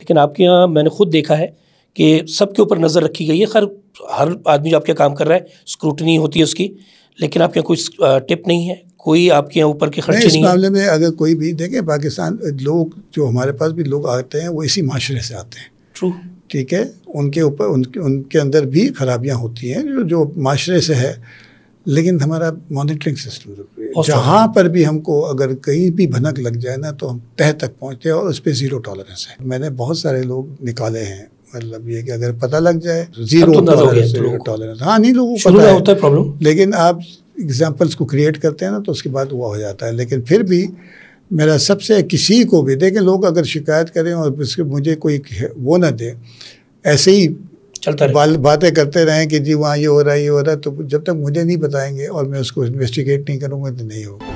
लेकिन आपके यहाँ मैंने खुद देखा है कि सबके ऊपर नज़र रखी गई है खैर हर आदमी जो आपके काम कर रहा है स्क्रूटनी होती है उसकी लेकिन आपके यहाँ कोई टिप नहीं है कोई आपके यहाँ ऊपर के खर्चे नहीं इस मामले में अगर कोई भी देखें पाकिस्तान लोग जो हमारे पास भी लोग आते हैं वो इसी माशरे से आते हैं ट्रू ठीक है उनके ऊपर उनके उनके अंदर भी खराबियाँ होती हैं जो जो माशरे से है लेकिन हमारा मॉनिटरिंग सिस्टम जहाँ पर भी हमको अगर कहीं भी भनक लग जाए ना तो हम तह तक पहुँचते हैं और उस पर ज़ीरो टॉलरेंस है मैंने बहुत सारे लोग निकाले हैं मतलब ये कि अगर पता लग जाए जीरो तो टॉलरेंस हाँ नहीं लोगों को पता होता है प्रॉब्लम लेकिन आप एग्जाम्पल्स को क्रिएट करते हैं ना तो उसके बाद हुआ हो जाता है लेकिन फिर भी मेरा सबसे किसी को भी देखें लोग अगर शिकायत करें और उसके मुझे कोई वो ना दें ऐसे ही चलता रहे बातें करते रहें कि जी वहाँ ये हो रहा है ये हो रहा है तो जब तक मुझे नहीं बताएंगे और मैं उसको इन्वेस्टिगेट नहीं करूँगा तो नहीं होगा